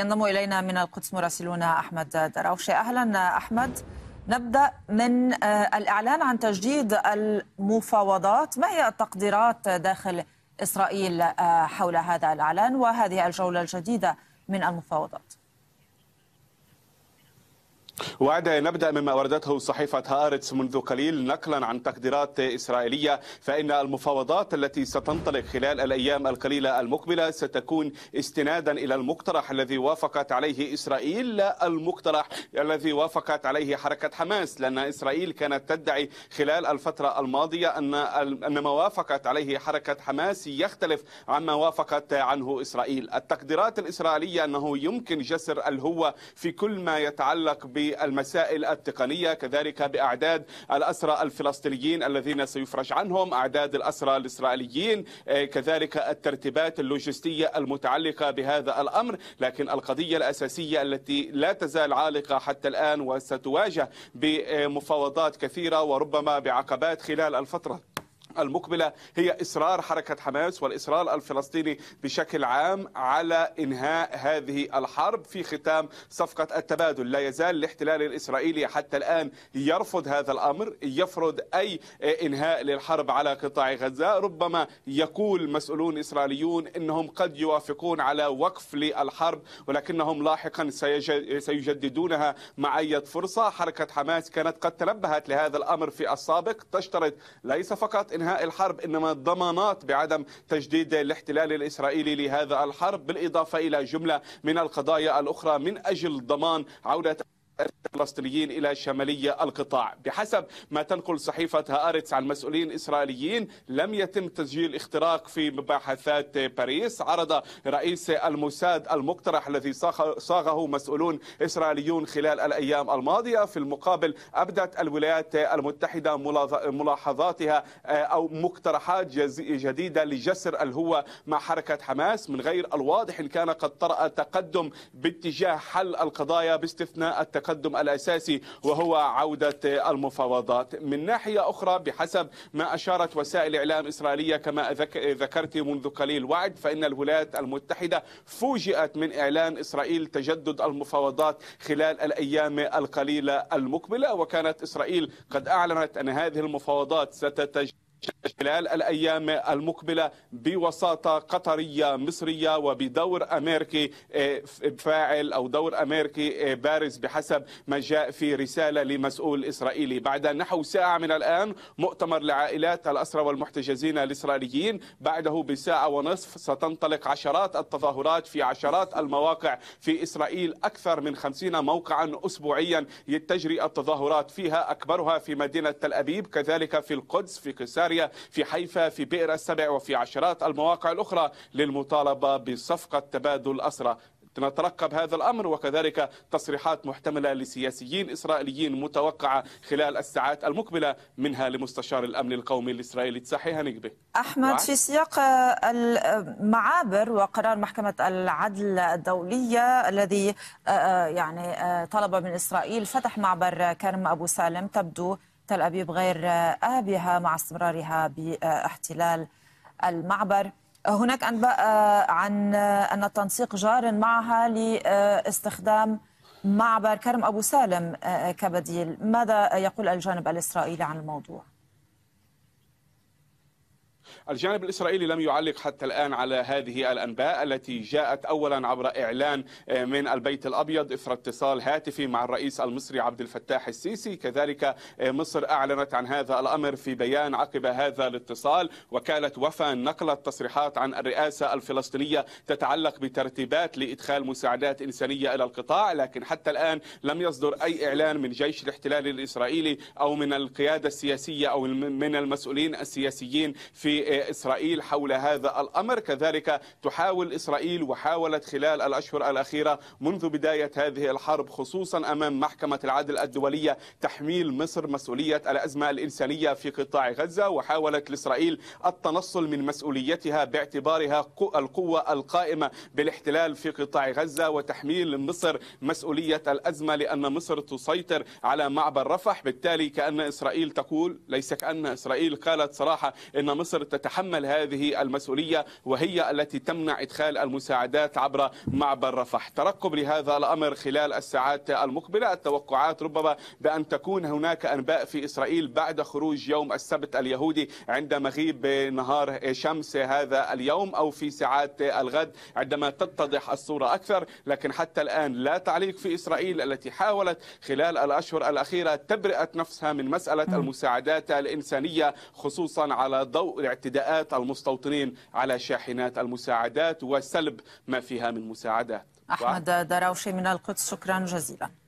ينضم إلينا من القدس مراسلنا أحمد دراوشي أهلا أحمد نبدأ من آه، الإعلان عن تجديد المفاوضات ما هي التقديرات داخل إسرائيل آه، حول هذا الإعلان وهذه الجولة الجديدة من المفاوضات؟ وعدا نبدأ مما أوردته صحيفة هارتس منذ قليل نقلا عن تقديرات إسرائيلية فإن المفاوضات التي ستنطلق خلال الأيام القليلة المقبلة ستكون استنادا إلى المقترح الذي وافقت عليه إسرائيل لا المقترح الذي وافقت عليه حركة حماس لأن إسرائيل كانت تدعي خلال الفترة الماضية أن أن ما وافقت عليه حركة حماس يختلف عما وافقت عنه إسرائيل التقديرات الإسرائيلية أنه يمكن جسر الهوة في كل ما يتعلق ب بالمسائل التقنية كذلك بأعداد الأسرى الفلسطينيين الذين سيفرج عنهم أعداد الأسرى الإسرائيليين آه، كذلك الترتيبات اللوجستية المتعلقة بهذا الأمر لكن القضية الأساسية التي لا تزال عالقة حتى الآن وستواجه بمفاوضات كثيرة وربما بعقبات خلال الفترة المقبلة هي إصرار حركة حماس والإصرار الفلسطيني بشكل عام على إنهاء هذه الحرب في ختام صفقة التبادل لا يزال الاحتلال الإسرائيلي حتى الآن يرفض هذا الأمر يفرض أي إنهاء للحرب على قطاع غزة ربما يقول مسؤولون إسرائيليون أنهم قد يوافقون على وقف للحرب ولكنهم لاحقا سيجددونها مع أي فرصة حركة حماس كانت قد تنبهت لهذا الأمر في السابق تشترط ليس فقط إنهاء انهاء الحرب انما الضمانات بعدم تجديد الاحتلال الاسرائيلي لهذا الحرب بالاضافه الى جمله من القضايا الاخرى من اجل ضمان عوده الفلسطينيين إلى شمالي القطاع بحسب ما تنقل صحيفة هآرتس عن مسؤولين إسرائيليين لم يتم تسجيل اختراق في مباحثات باريس عرض رئيس الموساد المقترح الذي صاغه مسؤولون إسرائيليون خلال الأيام الماضية في المقابل أبدت الولايات المتحدة ملاحظاتها آه، أو مقترحات جديدة لجسر الهوة مع حركة حماس من غير الواضح إن كان قد طرأ تقدم باتجاه حل القضايا باستثناء التك التقدم الأساسي وهو عودة المفاوضات من ناحية أخرى بحسب ما أشارت وسائل إعلام إسرائيلية كما ذكرت منذ قليل وعد فإن الولايات المتحدة فوجئت من إعلان إسرائيل تجدد المفاوضات خلال الأيام القليلة المقبلة وكانت إسرائيل قد أعلنت أن هذه المفاوضات ستتجدد خلال الأيام المقبلة بوساطة قطرية مصرية وبدور أمريكي إيه، فاعل أو دور أمريكي إيه، بارز بحسب ما جاء في رسالة لمسؤول إسرائيلي بعد نحو ساعة من الآن مؤتمر لعائلات الأسرى والمحتجزين الإسرائيليين بعده بساعة ونصف ستنطلق عشرات التظاهرات في عشرات المواقع في إسرائيل أكثر من خمسين موقعا أسبوعيا تجري التظاهرات فيها أكبرها في مدينة تل أبيب كذلك في القدس في قساريا سوريا في حيفا في بئر السبع وفي عشرات المواقع الأخرى للمطالبة بصفقة تبادل أسرى نترقب هذا الامر وكذلك تصريحات محتمله لسياسيين اسرائيليين متوقعه خلال الساعات المقبله منها لمستشار الامن القومي الاسرائيلي تساحي هنجبه. احمد في سياق آه، المعابر وقرار محكمه العدل الدوليه الذي آه، آه، يعني طلب من اسرائيل فتح معبر كرم ابو سالم تبدو تل أبيب غير آبهة مع استمرارها باحتلال المعبر هناك أنباء عن أن التنسيق جار معها لاستخدام معبر كرم أبو سالم كبديل ماذا يقول الجانب الإسرائيلي عن الموضوع؟ الجانب الإسرائيلي لم يعلق حتى الآن على هذه الأنباء التي جاءت أولا عبر إعلان آه، من البيت الأبيض إثر اتصال هاتفي مع الرئيس المصري عبد الفتاح السيسي كذلك آه، مصر أعلنت عن هذا الأمر في بيان عقب هذا الاتصال وكالة وفا نقلت تصريحات عن الرئاسة الفلسطينية تتعلق بترتيبات لإدخال مساعدات إنسانية إلى القطاع لكن حتى الآن لم يصدر أي إعلان من جيش الاحتلال الإسرائيلي أو من القيادة السياسية أو من المسؤولين السياسيين في لإسرائيل حول هذا الأمر كذلك تحاول إسرائيل وحاولت خلال الأشهر الأخيرة منذ بداية هذه الحرب خصوصا أمام محكمة العدل الدولية تحميل مصر مسؤولية الأزمة الإنسانية في قطاع غزة وحاولت إسرائيل التنصل من مسؤوليتها باعتبارها القوة القائمة بالاحتلال في قطاع غزة وتحميل مصر مسؤولية الأزمة لأن مصر تسيطر على معبر رفح بالتالي كأن إسرائيل تقول ليس كأن إسرائيل قالت صراحة أن مصر تتحمل هذه المسؤولية وهي التي تمنع إدخال المساعدات عبر معبر رفح ترقب لهذا الأمر خلال الساعات المقبلة التوقعات ربما بأن تكون هناك أنباء في إسرائيل بعد خروج يوم السبت اليهودي عند مغيب نهار شمس هذا اليوم أو في ساعات الغد عندما تتضح الصورة أكثر لكن حتى الآن لا تعليق في إسرائيل التي حاولت خلال الأشهر الأخيرة تبرئة نفسها من مسألة المساعدات الإنسانية خصوصا على ضوء اعتداءات المستوطنين على شاحنات المساعدات وسلب ما فيها من مساعدات أحمد دراوشي من القدس شكرا جزيلا